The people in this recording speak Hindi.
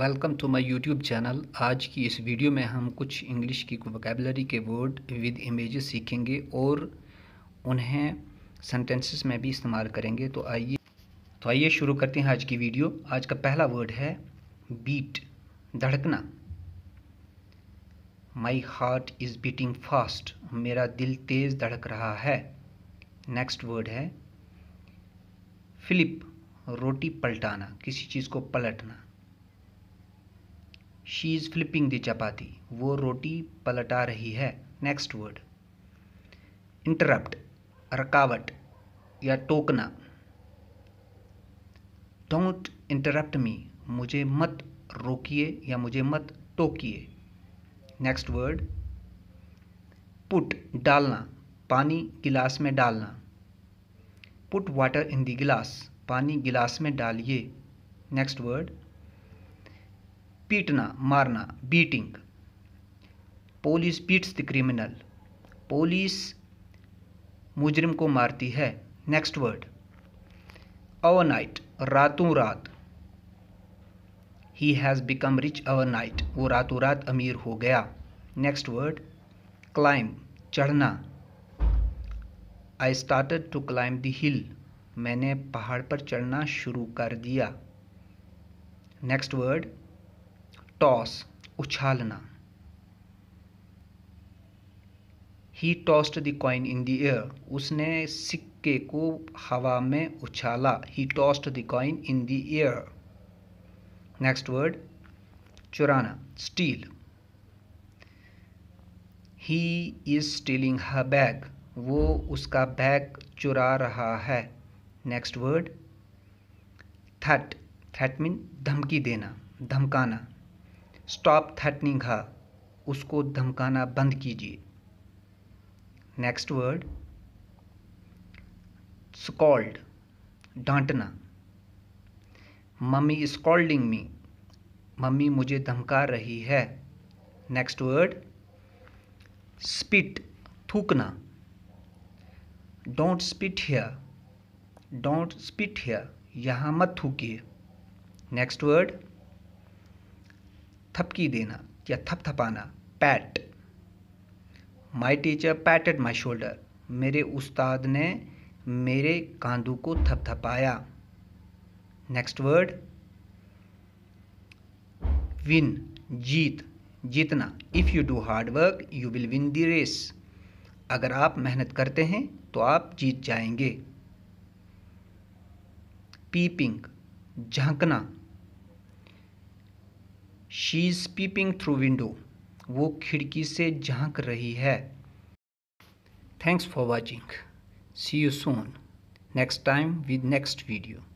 welcome to my YouTube channel आज की इस वीडियो में हम कुछ इंग्लिश की वोकेबलरी के वर्ड विद इमेजेस सीखेंगे और उन्हें सेंटेंसेस में भी इस्तेमाल करेंगे तो आइए तो आइए शुरू करते हैं आज की वीडियो आज का पहला वर्ड है बीट धड़कना my heart is beating fast मेरा दिल तेज़ धड़क रहा है नेक्स्ट वर्ड है फ्लिप रोटी पलटाना किसी चीज़ को पलटना she is flipping the chapati वो रोटी पलटा रही है नेक्स्ट वर्ड इंटरप्ट रकावट या टोकना डोंट इंटरप्ट मी मुझे मत रोकिए या मुझे मत टोकिए नेक्स्ट वर्ड पुट डालना पानी गिलास में डालना पुट वाटर इन दी गिलास पानी गिलास में डालिए नेक्स्ट वर्ड पीटना मारना beating police beats the criminal police मुजरिम को मारती है नेक्स्ट वर्ड ओवर नाइट रातों रात ही has become rich overnight वो रातों रात अमीर हो गया नेक्स्ट वर्ड क्लाइम चढ़ना I started to climb the हिल मैंने पहाड़ पर चढ़ना शुरू कर दिया next word toss उछालना he tossed the coin in the air उसने सिक्के को हवा में उछाला ही tossed the coin in the air next word चुराना steel he is stealing her bag वो उसका बैग चुरा रहा है next word that that mean धमकी देना धमकाना स्टॉप थ्रेटनिंग हा उसको धमकाना बंद कीजिए नेक्स्ट वर्ड स्कॉल्ड डांटना मम्मी स्कॉल्डिंग मी मम्मी मुझे धमका रही है नेक्स्ट वर्ड स्पिट थूकना don't spit here don't spit here यहाँ मत थूकिए नेक्स्ट वर्ड थपकी देना या थपथपाना pat my teacher patted my shoulder मेरे उस्ताद ने मेरे कांधों को थपथपाया नेक्स्ट वर्ड विन जीत जीतना if you do hard work you will win the race अगर आप मेहनत करते हैं तो आप जीत जाएंगे पीपिंग झांकना she is peeping through window वो खिड़की से झांक रही है thanks for watching see you soon next time with next video